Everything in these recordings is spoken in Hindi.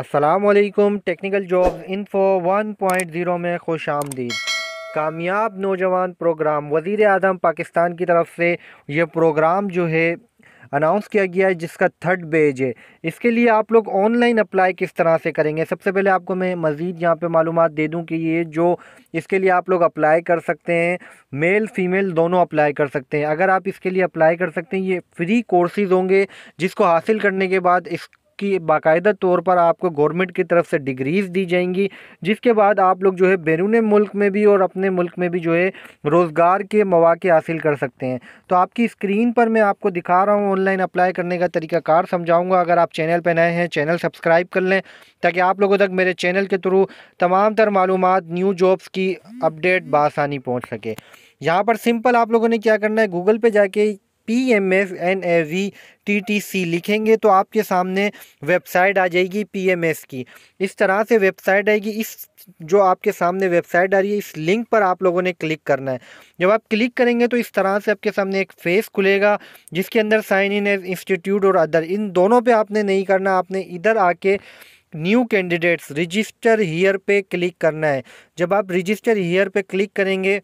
असलकम टेक्निकल वन इन्फो 1.0 में खुश आमदीद कामयाब नौजवान प्रोग्राम वज़ी अजम पाकिस्तान की तरफ से यह प्रोग्राम जो है अनाउंस किया गया है जिसका थर्ड बेज है इसके लिए आप लोग ऑनलाइन अप्लाई किस तरह से करेंगे सबसे पहले आपको मैं मज़ीद यहाँ पे मालूम दे दूँ कि ये जो इसके लिए आप लोग अप्लाई कर सकते हैं मेल फीमेल दोनों अप्लाई कर सकते हैं अगर आप इसके लिए अप्लाई कर सकते हैं ये फ्री कोर्सेज़ होंगे जिसको हासिल करने के बाद इस आपकी बाकायदा तौर पर आपको गवर्नमेंट की तरफ से डिग्रीज़ दी जाएंगी जिसके बाद आप लोग जो है बैरून मुल्क में भी और अपने मुल्क में भी जो है रोज़गार के मौाक़े हासिल कर सकते हैं तो आपकी स्क्रीन पर मैं आपको दिखा रहा हूँ ऑनलाइन अप्लाई करने का तरीकाकार समझाऊँगा अगर आप चैनल पर नए हैं चैनल सब्सक्राइब कर लें ताकि आप लोगों तक मेरे चैनल के थ्रू तमाम तर मालूम न्यू जॉब्स की अपडेट बासानी पहुँच सके यहाँ पर सिंपल आप लोगों ने क्या करना है गूगल पे जाके P M S N A V T T C लिखेंगे तो आपके सामने वेबसाइट आ जाएगी पी एम एस की इस तरह से वेबसाइट आएगी इस जो आपके सामने वेबसाइट आ रही है इस लिंक पर आप लोगों ने क्लिक करना है जब आप क्लिक करेंगे तो इस तरह से आपके सामने एक फेस खुलेगा जिसके अंदर साइन इन एज इंस्टीट्यूट और अदर इन दोनों पे आपने नहीं करना आपने इधर आके न्यू कैंडिडेट्स रजिस्टर हीयर पे क्लिक करना है जब आप रजिस्टर हीयर पे क्लिक करेंगे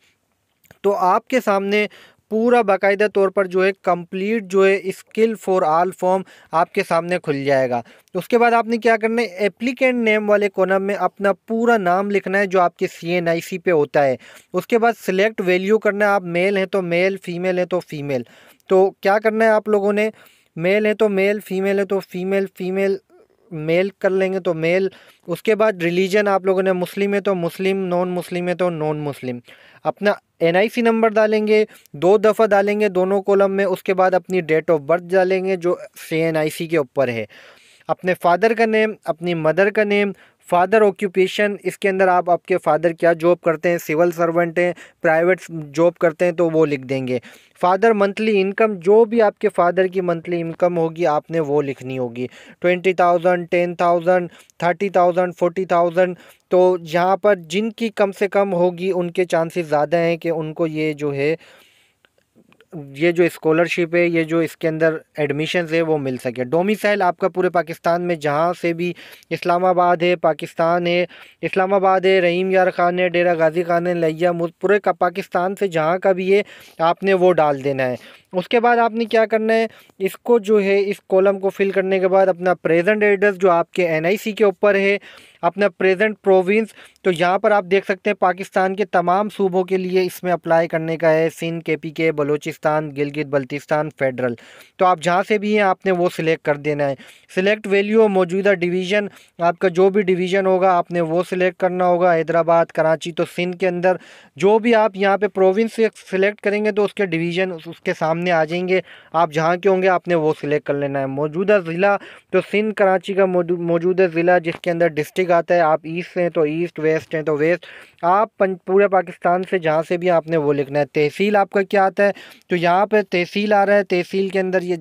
तो आपके सामने पूरा बाकायदा तौर पर जो है कंप्लीट जो है स्किल फॉर आल फॉर्म आपके सामने खुल जाएगा उसके बाद आपने क्या करना है एप्लीकेंट नेम वाले कोनम में अपना पूरा नाम लिखना है जो आपके सी एन आई सी पे होता है उसके बाद सिलेक्ट वैल्यू करना है आप मेल हैं तो मेल फीमेल हैं तो फीमेल तो क्या करना है आप लोगों ने मेल है तो मेल फीमेल है तो फीमेल फीमेल मेल कर लेंगे तो मेल उसके बाद रिलीजन आप लोगों ने मुस्लिम है तो मुस्लिम नॉन मुस्लिम है तो नॉन मुस्लिम अपना एन आई सी नंबर डालेंगे दो दफ़ा डालेंगे दोनों कॉलम में उसके बाद अपनी डेट ऑफ बर्थ डालेंगे जो सी एन आई सी के ऊपर है अपने फादर का नेम अपनी मदर का नेम फादर ऑक्यूपेशन इसके अंदर आप आपके फादर क्या जॉब करते हैं सिविल सर्वेंट हैं प्राइवेट जॉब करते हैं तो वो लिख देंगे फादर मंथली इनकम जो भी आपके फादर की मंथली इनकम होगी आपने वो लिखनी होगी twenty thousand ten thousand thirty thousand forty thousand तो यहाँ पर जिनकी कम से कम होगी उनके चांसेस ज़्यादा हैं कि उनको ये जो है ये जो स्कॉलरशिप है ये जो इसके अंदर एडमिशन है वो मिल सके डोमिसाइल आपका पूरे पाकिस्तान में जहाँ से भी इस्लामाबाद है पाकिस्तान है इस्लामाबाद है रहीम यार खान है डेरा गाजी खान है लैया पूरे का पाकिस्तान से जहाँ का भी है आपने वो डाल देना है उसके बाद आपने क्या करना है इसको जो है इस कॉलम को फिल करने के बाद अपना प्रेजेंट एड्रेस जो आपके एन के ऊपर है अपना प्रेजेंट प्रोविंस तो यहाँ पर आप देख सकते हैं पाकिस्तान के तमाम सूबों के लिए इसमें अप्लाई करने का है सिंध के पी के बलोचिस्तान गिलगित बल्तिस्तान फेडरल तो आप जहाँ से भी हैं आपने वो सिलेक्ट कर देना है सिलेक्ट वैल्यू मौजूदा डिवीज़न आपका जो भी डिवीज़न होगा आपने वो सिलेक्ट करना होगा हैदराबाद कराची तो सिंध के अंदर जो भी आप यहाँ पर प्रोविंस सिलेक्ट करेंगे तो उसके डिवीज़न उसके सामने आ जाएंगे आप जहाँ के होंगे आपने वो सिलेक्ट कर लेना है मौजूदा ज़िला तो सिंध कराची का मौजूदा ज़िला जिसके अंदर डिस्ट्रिक्ट आता है आप ईस्ट से हैं तो ईस्ट वेस्ट हैं तो वेस्ट आप पूरे पाकिस्तान से जहाँ से भी आपने वो लिखना है तहसील आपका क्या आता है तो यहाँ पर तहसील आ रहा है तहसील के अंदर ये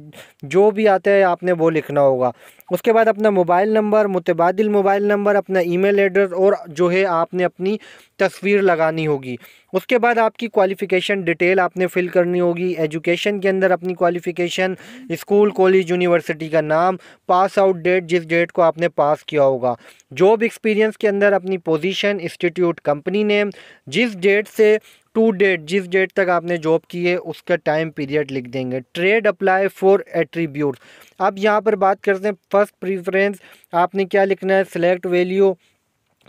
जो भी आता है आपने वो लिखना होगा उसके बाद अपना मोबाइल नंबर मुतबाद मोबाइल नंबर अपना ईमेल एड्रेस और जो है आपने अपनी तस्वीर लगानी होगी उसके बाद आपकी क्वालिफ़िकेशन डिटेल आपने फ़िल करनी होगी एजुकेशन के अंदर अपनी क्वालिफ़िकेशन स्कूल कॉलेज यूनिवर्सिटी का नाम पास आउट डेट जिस डेट को आपने पास किया होगा जॉब एक्सपीरियंस के अंदर अपनी पोजीशन इंस्टीट्यूट कंपनी नेम जिस डेट से टू डेट जिस डेट तक आपने जॉब की है उसका टाइम पीरियड लिख देंगे ट्रेड अप्लाई फॉर एट्रीब्यूट अब यहाँ पर बात करते हैं फर्स्ट प्रीफरेंस आपने क्या लिखना है सिलेक्ट वैल्यू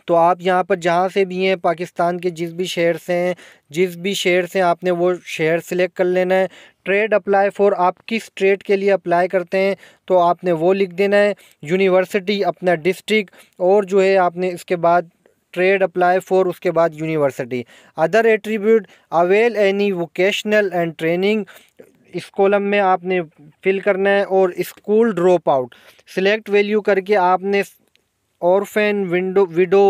तो आप यहाँ पर जहाँ से भी हैं पाकिस्तान के जिस भी शहर से हैं जिस भी शहर से आपने वो शहर सिलेक्ट कर लेना है ट्रेड अप्लाई फॉर आप किस ट्रेड के लिए अप्लाई करते हैं तो आपने वो लिख देना है यूनिवर्सिटी अपना डिस्ट्रिक्ट और जो है आपने इसके बाद ट्रेड अप्लाई फॉर उसके बाद university other attribute avail any vocational and training इस कॉलम में आपने फिल करना है और school drop out select value करके आपने औरफेन विंडो विडो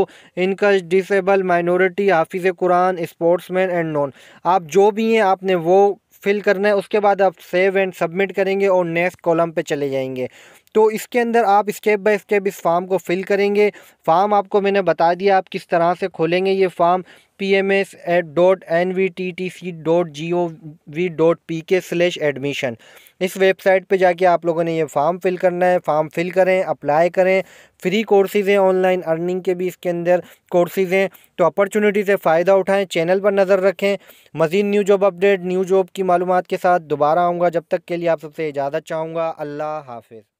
इनका डिसेबल माइनॉरिटी हाफिज़ कुरान स्पोर्ट्समैन एंड नॉन आप जो भी हैं आपने वो फिल करना है उसके बाद आप सेव एंड सबमिट करेंगे और नेक्स्ट कॉलम पे चले जाएंगे तो इसके अंदर आप स्टेप बाय स्टेप इस फार्म को फिल करेंगे फार्म आपको मैंने बता दिया आप किस तरह से खोलेंगे ये form P M S eight dot N V T T C dot G O V dot P K slash admission इस वेबसाइट पे जाके आप लोगों ने ये फॉर्म फिल करना है फॉर्म फिल करें अप्लाई करें फ्री कोर्सेज़ हैं ऑनलाइन अर्निंग के भी इसके अंदर कोर्सेज़ हैं तो अपॉर्चुनिटी से फ़ायदा उठाएं चैनल पर नज़र रखें मज़ीद new job update new job की मालूम के साथ दोबारा आऊँगा जब तक के लिए आप सबसे इजाज़त चाहूँगा अल्लाह हाफिज़